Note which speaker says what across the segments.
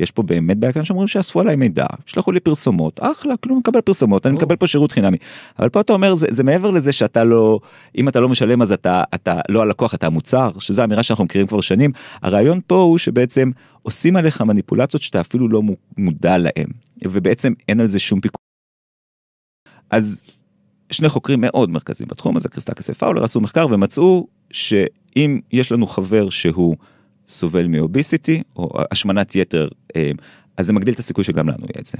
Speaker 1: יש פה באמת בעיה כאן שאומרים שאספו עליי מידע, שלחו לי פרסומות, אחלה, כלום מקבל פרסומות, אני מקבל פה שירות חינמי. אבל פה אתה אומר זה, זה מעבר לזה שאתה לא, אם אתה לא משלם אז אתה, אתה לא הלקוח, אתה המוצר, שזו אמירה שאנחנו מכירים כבר שנים. הרעיון פה הוא שבעצם עושים עליך מניפולציות שאתה אפילו לא מודע להן, ובעצם אין על זה שום פיקוח. אז שני חוקרים מאוד מרכזיים בתחום הזה, קריסטקס ופאולר, עשו מחקר ומצאו שאם יש לנו חבר שהוא סובל מאוביסיטי או השמנת יתר, אה, אז זה מגדיל את הסיכוי שגם לנו יהיה את זה.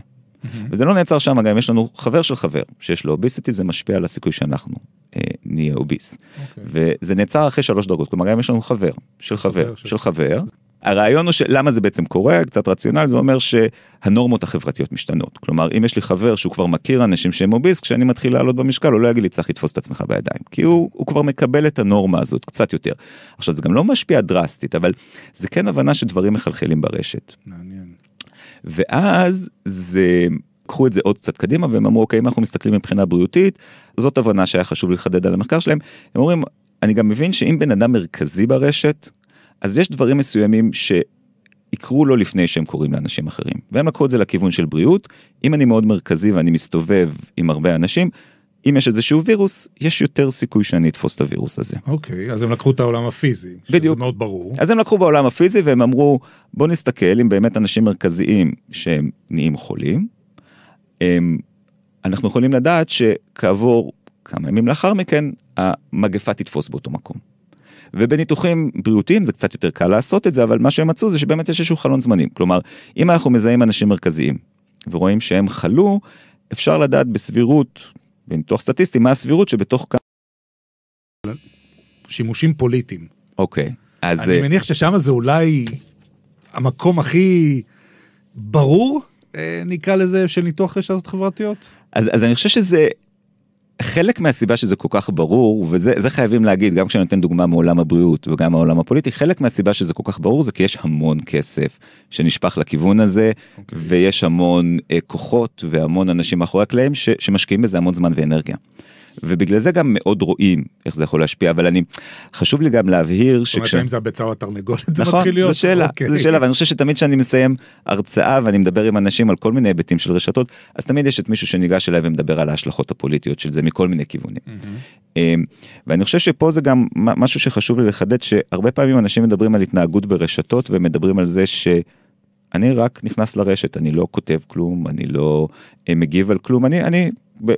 Speaker 1: וזה לא נעצר שם, גם אם יש לנו חבר של חבר שיש לו אוביסיטי, זה משפיע על הסיכוי שאנחנו אה, נהיה אוביס. Okay. וזה נעצר אחרי שלוש דרגות, כלומר גם אם יש לנו חבר של חבר, חבר של חבר, הרעיון הוא שלמה זה בעצם קורה, קצת רציונל, זה אומר שהנורמות החברתיות משתנות. כלומר, אם יש לי חבר שהוא כבר מכיר אנשים שהם מוביסט כשאני מתחיל לעלות במשקל, הוא לא יגיד לי צריך לתפוס את עצמך בידיים. כי הוא, הוא כבר מקבל את הנורמה הזאת קצת יותר. עכשיו, זה גם לא משפיע דרסטית, אבל זה כן הבנה שדברים מחלחלים ברשת. מעניין. ואז זה... קחו את זה עוד קצת קדימה והם אמרו אוקיי אם אנחנו מסתכלים מבחינה בריאותית זאת הבנה שהיה חשוב לחדד על המחקר שלהם הם אומרים אני גם מבין שאם בן אדם מרכזי ברשת אז יש דברים מסוימים שיקרו לו לא לפני שהם קורים לאנשים אחרים. והם לקחו את זה לכיוון של בריאות. אם אני מאוד מרכזי ואני מסתובב עם הרבה אנשים, אם יש איזשהו וירוס, יש יותר סיכוי שאני אתפוס את הווירוס הזה.
Speaker 2: אוקיי, okay, אז הם לקחו את העולם הפיזי, בדיוק. שזה מאוד ברור. אז
Speaker 1: הם לקחו בעולם הפיזי והם אמרו, בוא נסתכל אם באמת אנשים מרכזיים שהם נהיים חולים, הם, אנחנו יכולים לדעת שכעבור כמה ימים לאחר מכן, המגפה תתפוס באותו מקום. ובניתוחים בריאותיים זה קצת יותר קל לעשות את זה, אבל מה שהם מצאו זה שבאמת יש איזשהו חלון זמנים. כלומר, אם אנחנו מזהים אנשים מרכזיים ורואים שהם חלו, אפשר לדעת בסבירות, בניתוח סטטיסטי, מה הסבירות שבתוך כמה...
Speaker 2: שימושים פוליטיים.
Speaker 1: אוקיי, אז... אני אה, מניח
Speaker 2: ששם זה אולי המקום הכי ברור, אה, נקרא לזה, של ניתוח רשתות חברתיות.
Speaker 1: אז, אז אני חושב שזה חלק מהסיבה שזה כל כך ברור וזה חייבים להגיד גם כשאני נותן דוגמה מעולם הבריאות וגם מהעולם הפוליטי חלק מהסיבה שזה כל כך ברור זה כי יש המון כסף שנשפך לכיוון הזה okay. אוקיי. ויש המון אה, כוחות והמון אנשים מאחורי הקלעים שמשקיעים בזה המון זמן ואנרגיה. ובגלל זה גם מאוד רואים איך זה יכול להשפיע, אבל אני, חשוב לי גם להבהיר שכש... זאת אומרת, האם זה
Speaker 2: הביצה או התרנגולת, זה נכון, מתחיל להיות... שאלה, okay. אוקיי. זו שאלה, ואני
Speaker 1: חושב שתמיד כשאני מסיים הרצאה ואני מדבר עם אנשים על כל מיני היבטים של רשתות, אז תמיד יש את מישהו שניגש אליי ומדבר על ההשלכות הפוליטיות של זה מכל מיני כיוונים. Mm-hmm. ואני חושב שפה זה גם משהו שחשוב לי לחדד, שהרבה פעמים אנשים מדברים על התנהגות ברשתות ומדברים על זה ש... אני רק נכנס לרשת, אני לא כותב כלום, אני לא אה, מגיב על כלום, אני, אני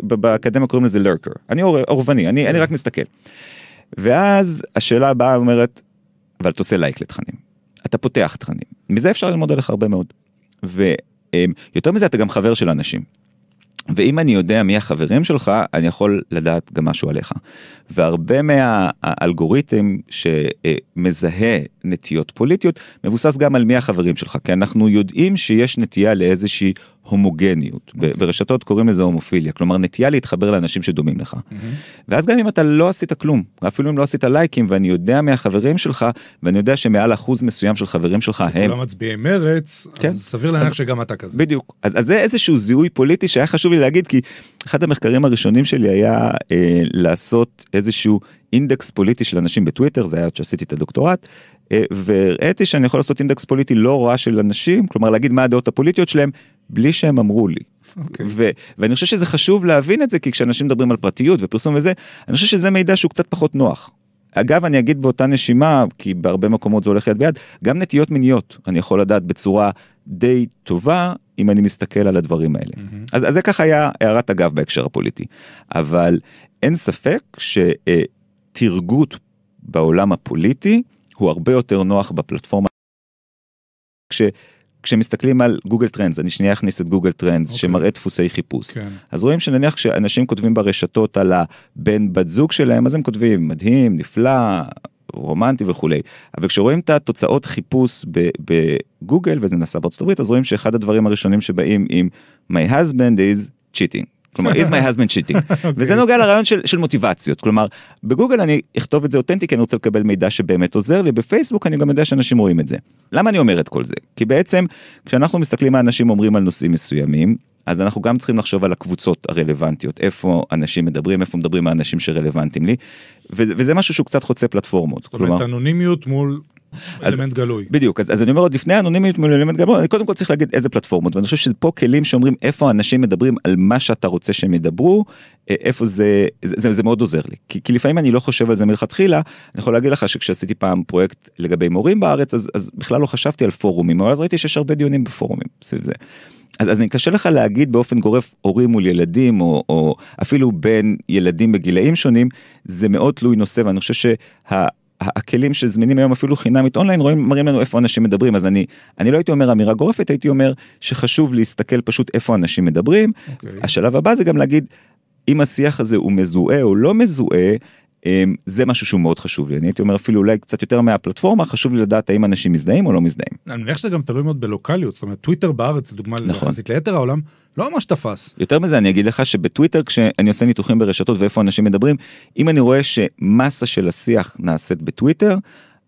Speaker 1: באקדמיה קוראים לזה לרקר, אני עורבני, אני, אני רק מסתכל. ואז השאלה הבאה אומרת, אבל אתה עושה לייק לתכנים, אתה פותח תכנים, מזה אפשר ללמוד עליך הרבה מאוד. ויותר מזה אתה גם חבר של אנשים. ואם אני יודע מי החברים שלך, אני יכול לדעת גם משהו עליך. והרבה מהאלגוריתם שמזהה נטיות פוליטיות, מבוסס גם על מי החברים שלך, כי אנחנו יודעים שיש נטייה לאיזושהי הומוגניות. Okay. אוקיי. ברשתות קוראים לזה הומופיליה, כלומר נטייה להתחבר לאנשים שדומים לך. Mm-hmm. ואז גם אם אתה לא עשית כלום, אפילו אם לא עשית לייקים, ואני יודע מהחברים שלך, ואני יודע שמעל אחוז מסוים של חברים שלך הם... שכולם
Speaker 2: מצביעי מרץ, כן? אז סביר להניח אז... שגם אתה כזה.
Speaker 1: בדיוק. אז, אז זה איזשהו זיהוי פוליטי שהיה חשוב לי להגיד, כי אחד המחקרים הראשונים שלי היה אה, לעשות איזשהו אינדקס פוליטי של אנשים בטוויטר, זה היה עוד שעשיתי את הדוקטורט, אה, והראיתי שאני יכול לעשות אינדקס פוליטי לא רע של אנשים, כלומר להגיד מה הדעות הפוליטיות שלהם בלי שהם אמרו לי. Okay. אוקיי. ואני חושב שזה חשוב להבין את זה, כי כשאנשים מדברים על פרטיות ופרסום וזה, אני חושב שזה מידע שהוא קצת פחות נוח. אגב, אני אגיד באותה נשימה, כי בהרבה מקומות זה הולך יד ביד, גם נטיות מיניות אני יכול לדעת בצורה די טובה, אם אני מסתכל על הדברים האלה. Mm-hmm. אז, אז זה ככה היה הערת אגב בהקשר הפוליטי. אבל אין ספק שתרגות בעולם הפוליטי הוא הרבה יותר נוח בפלטפורמה. כש... כשמסתכלים על גוגל טרנדס, אני שנייה אכניס את גוגל טרנדס, okay. אוקיי. שמראה דפוסי חיפוש. כן. אז רואים שנניח כשאנשים כותבים ברשתות על הבן בת זוג שלהם, אז הם כותבים מדהים, נפלא, רומנטי וכולי. אבל כשרואים את התוצאות חיפוש בגוגל, וזה נעשה בארצות הברית, אז רואים שאחד הדברים הראשונים שבאים עם My husband is cheating. כלומר, is my husband cheating. okay. אוקיי. וזה נוגע לרעיון של, של מוטיבציות, כלומר, בגוגל אני אכתוב את זה אותנטי כי אני רוצה לקבל מידע שבאמת עוזר לי, בפייסבוק אני גם יודע שאנשים רואים את זה. למה אני אומר את כל זה? כי בעצם, כשאנחנו מסתכלים מה אנשים אומרים על נושאים מסוימים, אז אנחנו גם צריכים לחשוב על הקבוצות הרלוונטיות, איפה אנשים מדברים, איפה מדברים האנשים שרלוונטיים לי, וזה, וזה משהו שהוא קצת חוצה פלטפורמות. זאת אומרת, כלומר...
Speaker 2: אנונימיות מול אלמנט גלוי.
Speaker 1: בדיוק, אז, אז אני אומר עוד לפני האנונימיות מול אלמנט גלוי, אני קודם כל צריך להגיד איזה פלטפורמות, ואני חושב שפה כלים שאומרים איפה אנשים מדברים על מה שאתה רוצה שהם ידברו, אה, איפה זה, זה, זה, זה מאוד עוזר לי, כי, כי לפעמים אני לא חושב על זה מלכתחילה, אני יכול להגיד לך שכשעשיתי פעם פרויקט לגבי מורים בארץ, אז, אז בכלל לא חשבתי על פורומים, אבל אז ראיתי שיש הרבה דיונים בפורומים סביב זה. אז, אז אני קשה לך להגיד באופן גורף הורים מול ילדים או, או אפילו בין ילדים בגילאים שונים זה מאוד תלוי נושא ואני חושב שה, הכלים שזמינים היום אפילו חינמית אונליין רואים מראים לנו איפה אנשים מדברים אז אני אני לא הייתי אומר אמירה גורפת הייתי אומר שחשוב להסתכל פשוט איפה אנשים מדברים okay. אוקיי. השלב הבא זה גם להגיד אם השיח הזה הוא מזוהה או לא מזוהה אמ, זה משהו שהוא מאוד חשוב לי, אני הייתי אומר אפילו אולי קצת יותר מהפלטפורמה, חשוב לי לדעת האם אנשים מזדהים או לא מזדהים.
Speaker 2: אני מניח שזה גם תלוי מאוד בלוקאליות, זאת אומרת טוויטר בארץ, דוגמה נכון. יחסית ליתר העולם, לא ממש תפס.
Speaker 1: יותר מזה אני אגיד לך שבטוויטר כשאני עושה ניתוחים ברשתות ואיפה אנשים מדברים, אם אני רואה שמסה של השיח נעשית בטוויטר,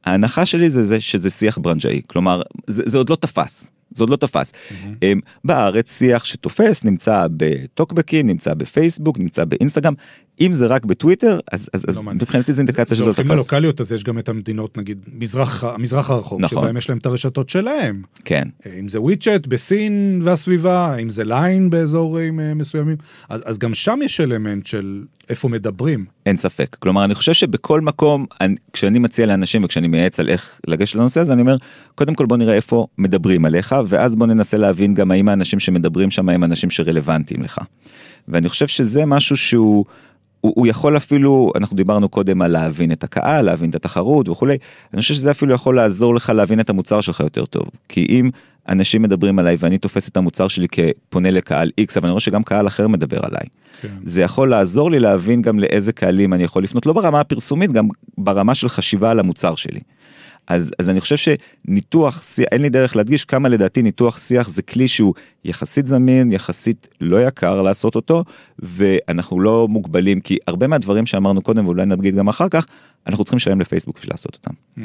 Speaker 1: ההנחה שלי זה, זה שזה שיח ברנג'אי, כלומר זה, זה עוד לא תפס, זה עוד לא תפס. Mm-hmm. בארץ שיח שתופס נמצא בטוקבקים, נמצא בפייסבוק, נמצא באינסטגרם, אם זה רק בטוויטר אז אז אז לא מבחינתי זה אינדיקציה שזה לא תפס.
Speaker 2: ללוקאליות אז יש גם את המדינות נגיד מזרח המזרח הרחוק נכון. שבהם יש להם את הרשתות שלהם. כן. אה, אם זה וויצ'ט בסין והסביבה אם זה ליין באזורים אה, מסוימים אז, אז גם שם יש אלמנט של איפה מדברים.
Speaker 1: אין ספק כלומר אני חושב שבכל מקום אני, כשאני מציע לאנשים וכשאני מייעץ על איך לגשת לנושא הזה אני אומר קודם כל בוא נראה איפה מדברים עליך ואז בוא ננסה להבין גם האם האנשים שמדברים שם הם אנשים שרלוונטיים לך. ואני חושב שזה משהו שהוא. הוא, הוא יכול אפילו, אנחנו דיברנו קודם על להבין את הקהל, להבין את התחרות וכולי, אני חושב שזה אפילו יכול לעזור לך להבין את המוצר שלך יותר טוב. כי אם אנשים מדברים עליי ואני תופס את המוצר שלי כפונה לקהל X, אבל אני רואה שגם קהל אחר מדבר עליי. כן. זה יכול לעזור לי להבין גם לאיזה קהלים אני יכול לפנות, לא ברמה הפרסומית, גם ברמה של חשיבה על המוצר שלי. אז, אז אני חושב שניתוח שיח, אין לי דרך להדגיש כמה לדעתי ניתוח שיח זה כלי שהוא יחסית זמין, יחסית לא יקר לעשות אותו, ואנחנו לא מוגבלים, כי הרבה מהדברים שאמרנו קודם ואולי נגיד גם אחר כך, אנחנו צריכים לשלם לפייסבוק בשביל לעשות אותם. Mm.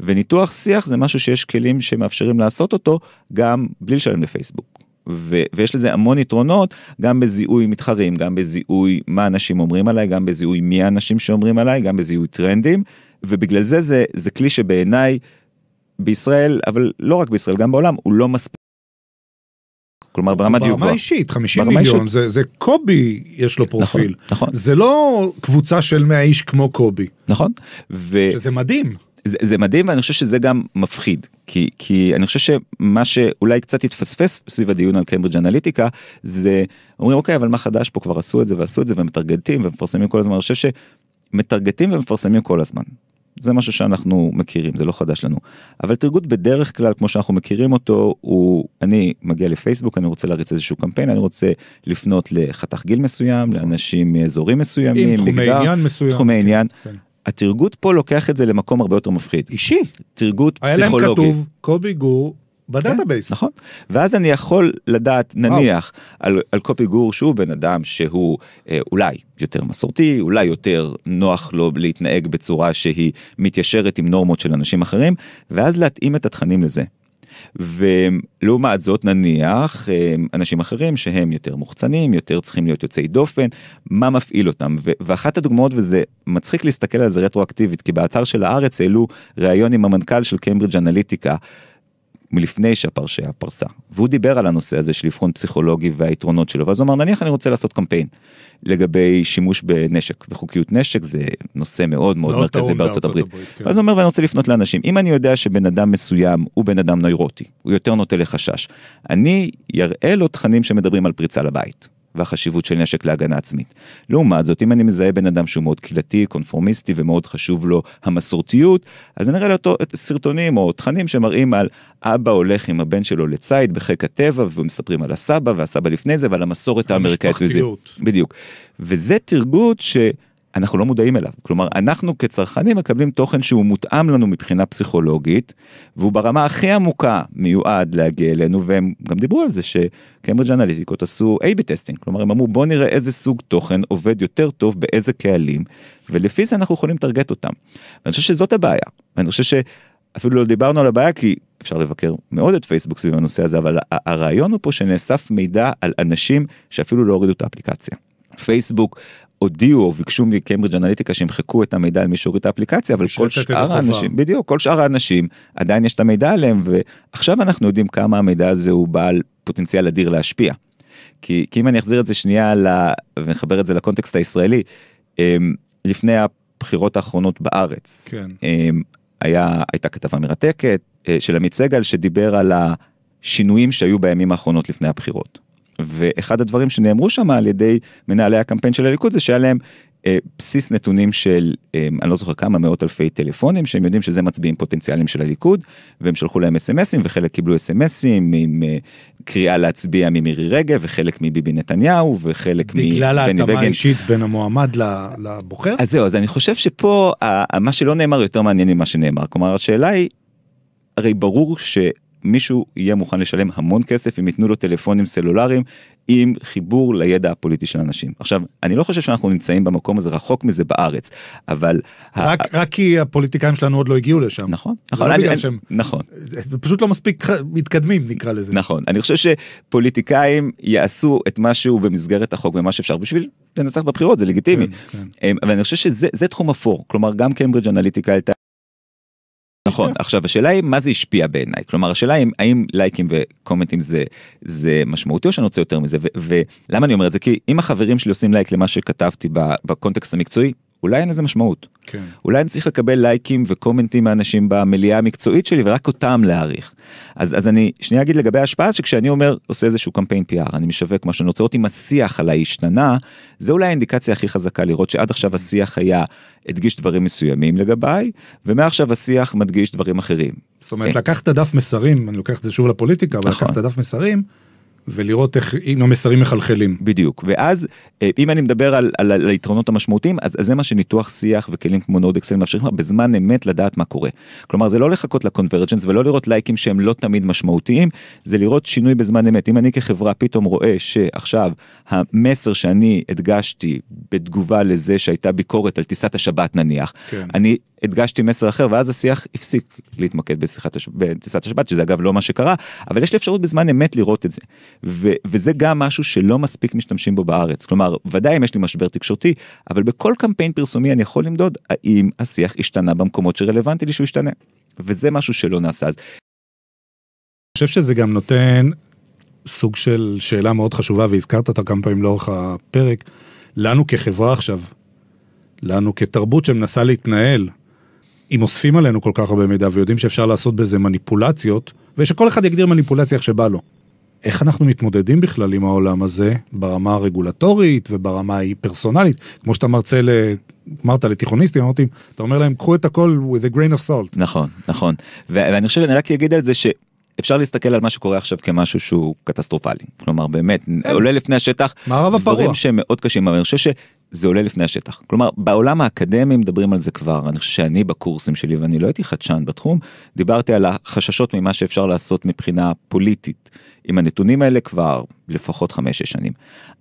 Speaker 1: וניתוח שיח זה משהו שיש כלים שמאפשרים לעשות אותו גם בלי לשלם לפייסבוק. ו- ויש לזה המון יתרונות גם בזיהוי מתחרים גם בזיהוי מה אנשים אומרים עליי גם בזיהוי מי האנשים שאומרים עליי גם בזיהוי טרנדים ובגלל זה, זה זה כלי שבעיניי בישראל, אבל לא רק בישראל, גם בעולם, הוא לא מספיק.
Speaker 2: כלומר ברמה דיוק ברמה אישית 50 ברמה מיליון אישית. זה זה קובי יש לו נכון, פרופיל נכון, נכון זה לא קבוצה של 100 איש כמו קובי נכון ו... שזה מדהים
Speaker 1: זה, זה מדהים ואני חושב שזה גם מפחיד כי כי אני חושב שמה שאולי קצת התפספס סביב הדיון על קיימברידג' אנליטיקה זה אומרים אוקיי אבל מה חדש פה כבר עשו את זה ועשו את זה ומטרגטים ומפרסמים כל הזמן אני חושב שמטרגטים ומפרסמים כל הזמן זה משהו שאנחנו מכירים, זה לא חדש לנו. אבל תרגות בדרך כלל, כמו שאנחנו מכירים אותו, הוא, אני מגיע לפייסבוק, אני רוצה להריץ איזשהו קמפיין, אני רוצה לפנות לחתך גיל מסוים, נכון. לאנשים מאזורים מסוימים, מגדר, תחומי עניין מסוים. תחומי כן, עניין. כן. התרגות פה לוקח את זה למקום הרבה יותר מפחיד. אישי. תרגות היה פסיכולוגי. היה להם כתוב,
Speaker 2: קובי גור בדאטאבייס. כן, נכון.
Speaker 1: ואז אני יכול לדעת נניח על, על קופי גור שהוא בן אדם שהוא אה, אולי יותר מסורתי, אולי יותר נוח לו להתנהג בצורה שהיא מתיישרת עם נורמות של אנשים אחרים, ואז להתאים את התכנים לזה. ולעומת זאת נניח אה, אנשים אחרים שהם יותר מוחצנים יותר צריכים להיות יוצאי דופן מה מפעיל אותם ואחת הדוגמאות וזה מצחיק להסתכל על זה רטרואקטיבית כי באתר של הארץ העלו ראיון עם המנכ"ל של קיימברידג' אנליטיקה מלפני שהפרשייה פרסה. והוא דיבר על הנושא הזה של אבחון פסיכולוגי והיתרונות שלו ואז הוא אמר נניח אני רוצה לעשות קמפיין לגבי שימוש בנשק וחוקיות נשק זה נושא מאוד מאוד מרכזי בארצות הברית. הברית כן. ואז הוא אומר ואני רוצה לפנות לאנשים אם אני יודע שבן אדם מסוים הוא בן אדם נוירוטי הוא יותר נוטה לחשש אני אראה לו תכנים שמדברים על פריצה לבית והחשיבות של נשק להגנה עצמית. לעומת זאת, אם אני מזהה בן אדם שהוא מאוד קהילתי, קונפורמיסטי ומאוד חשוב לו המסורתיות, אז אני אראה לו סרטונים או תכנים שמראים על אבא הולך עם הבן שלו לציד בחיק הטבע ומספרים על הסבא והסבא לפני זה ועל המסורת האמריקאית. המשפחתיות. בדיוק. וזה תרגות ש... אנחנו לא מודעים אליו. כלומר, אנחנו כצרכנים מקבלים תוכן שהוא מותאם לנו מבחינה פסיכולוגית, והוא ברמה הכי עמוקה מיועד להגיע אלינו, והם גם דיברו על זה שקיימברג' אנליטיקות עשו A-B טסטינג, כלומר הם אמרו בוא נראה איזה סוג תוכן עובד יותר טוב באיזה קהלים, ולפי זה אנחנו יכולים לטרגט אותם. ואני חושב שזאת הבעיה, ואני חושב שאפילו לא דיברנו על הבעיה כי אפשר לבקר מאוד את פייסבוק סביב הנושא הזה אבל הרעיון הוא פה שנאסף מידע על אנשים שאפילו לא הורידו את האפליקציה. פייסבוק הודיעו או ביקשו מקיימברידג' אנליטיקה שימחקו את המידע על מי שהוריד את האפליקציה אבל כל שאר האנשים בדיוק כל שאר האנשים עדיין יש את המידע עליהם ועכשיו אנחנו יודעים כמה המידע הזה הוא בעל פוטנציאל אדיר להשפיע. כי, כי אם אני אחזיר את זה שנייה לה, ונחבר את זה לקונטקסט הישראלי אמ, לפני הבחירות האחרונות בארץ כן. אמ, היה הייתה כתבה מרתקת אה, של עמית סגל שדיבר על השינויים שהיו בימים האחרונות לפני הבחירות. ואחד הדברים שנאמרו שם על ידי מנהלי הקמפיין של הליכוד זה שהיה להם אה, בסיס נתונים של, אה, אני לא זוכר כמה מאות אלפי טלפונים, שהם יודעים שזה מצביעים פוטנציאליים של הליכוד, והם שלחו להם אסמסים, וחלק קיבלו אסמסים עם אה, קריאה להצביע ממירי רגב, וחלק מביבי נתניהו, וחלק מבני בגין. בגלל ההתאמה האישית
Speaker 2: בין המועמד לבוחר?
Speaker 1: אז זהו, אז אני חושב שפה, מה שלא נאמר יותר מעניין ממה שנאמר. כלומר, השאלה היא, הרי ברור ש... מישהו יהיה מוכן לשלם המון כסף אם ייתנו לו טלפונים סלולריים עם חיבור לידע הפוליטי של אנשים. עכשיו, אני לא חושב שאנחנו נמצאים במקום הזה, רחוק מזה בארץ, אבל... רק, ה... רק כי הפוליטיקאים שלנו עוד לא הגיעו לשם. נכון, נכון. לא אני, אני, שהם... נכון.
Speaker 2: פשוט לא מספיק מתקדמים נקרא לזה. נכון,
Speaker 1: אני חושב שפוליטיקאים יעשו את מה שהוא במסגרת החוק ומה שאפשר בשביל לנצח בבחירות, זה לגיטימי. כן, כן. אמ, אבל אני חושב שזה תחום אפור, כלומר גם קיימברידג' אנליטיקה הייתה... נכון, עכשיו השאלה היא מה זה השפיע בעיניי, כלומר השאלה היא האם לייקים וקומנטים זה, זה משמעותי או שאני רוצה יותר מזה, ולמה אני אומר את זה? כי אם החברים שלי עושים לייק למה שכתבתי בקונטקסט המקצועי, אולי אין לזה משמעות. כן. אולי אני צריך לקבל לייקים וקומנטים מאנשים במליאה המקצועית שלי ורק אותם להעריך. אז, אז אני שנייה אגיד לגבי ההשפעה שכשאני אומר עושה איזשהו קמפיין PR אני משווק מה שאני רוצה לראות אם השיח עליי השתנה זה אולי האינדיקציה הכי חזקה לראות שעד עכשיו השיח היה הדגיש דברים מסוימים לגביי ומעכשיו השיח מדגיש דברים אחרים.
Speaker 2: זאת אומרת כן. לקחת דף מסרים אני לוקח את זה שוב לפוליטיקה אבל נכון. לקחת דף מסרים.
Speaker 1: ולראות איך, אם המסרים מחלחלים. בדיוק, ואז אה, אם אני מדבר על, על, על היתרונות המשמעותיים, אז, אז זה מה שניתוח שיח וכלים כמו נוד אקסל מאפשרים לך בזמן אמת לדעת מה קורה. כלומר, זה לא לחכות לקונברג'נס ולא לראות לייקים שהם לא תמיד משמעותיים, זה לראות שינוי בזמן אמת. אם אני כחברה פתאום רואה שעכשיו המסר שאני הדגשתי בתגובה לזה שהייתה ביקורת על טיסת השבת נניח, כן. אני הדגשתי מסר אחר ואז השיח הפסיק להתמקד בשיחת הש... בטיסת השבת שזה אגב לא מה שקרה אבל יש לי אפשרות בזמן אמת לראות את זה ו- וזה גם משהו שלא מספיק משתמשים בו בארץ. כלומר, ודאי אם יש לי משבר תקשורתי, אבל בכל קמפיין פרסומי אני יכול למדוד האם השיח השתנה במקומות שרלוונטי לי
Speaker 2: שהוא ישתנה. וזה משהו שלא נעשה אז. אני חושב שזה גם נותן סוג של שאלה מאוד חשובה, והזכרת אותה כמה פעמים לאורך הפרק, לנו כחברה עכשיו, לנו כתרבות שמנסה להתנהל, אם אוספים עלינו כל כך הרבה מידע ויודעים שאפשר לעשות בזה מניפולציות, ושכל אחד יגדיר מניפולציה איך שבא לו. איך אנחנו מתמודדים בכלל עם העולם הזה ברמה הרגולטורית וברמה האי פרסונלית, כמו שאתה מרצה ל... אמרת לתיכוניסטים, אמרתי, אתה אומר להם, קחו את הכל with a grain of salt.
Speaker 1: נכון, נכון. ואני חושב, אני רק אגיד על זה ש... אפשר להסתכל על מה שקורה עכשיו כמשהו שהוא קטסטרופלי. כלומר, באמת, אין. כן. עולה לפני השטח, מערב דברים שהם מאוד קשים, אבל אני חושב שזה עולה לפני השטח. כלומר, בעולם האקדמי מדברים על זה כבר, אני חושב שאני בקורסים שלי, ואני לא הייתי חדשן בתחום, דיברתי על החששות ממה שאפשר לעשות מבחינה פוליטית. עם הנתונים האלה כבר לפחות 5-6 שנים.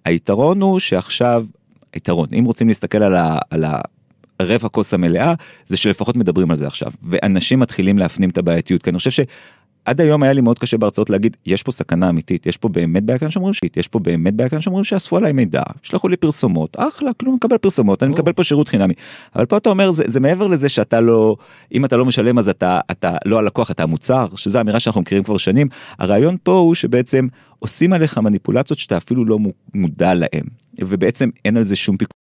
Speaker 1: היתרון הוא שעכשיו, היתרון, אם רוצים להסתכל על, ה, על ה רבע כוס המלאה, זה שלפחות מדברים על זה עכשיו, ואנשים מתחילים להפנים את הבעייתיות, כי אני חושב עד היום היה לי מאוד קשה בהרצאות להגיד יש פה סכנה אמיתית יש פה באמת בעיה כאן שאומרים שיט יש פה באמת בעיה כאן שאומרים שאספו עליי מידע שלחו לי פרסומות אחלה כלום מקבל פרסומות אני מקבל פה שירות חינמי אבל פה אתה אומר זה, זה מעבר לזה שאתה לא אם אתה לא משלם אז אתה אתה לא הלקוח אתה המוצר שזה אמירה שאנחנו מכירים כבר שנים הרעיון פה הוא שבעצם עושים עליך מניפולציות שאתה אפילו לא מודע להם ובעצם אין על זה שום פיקוח.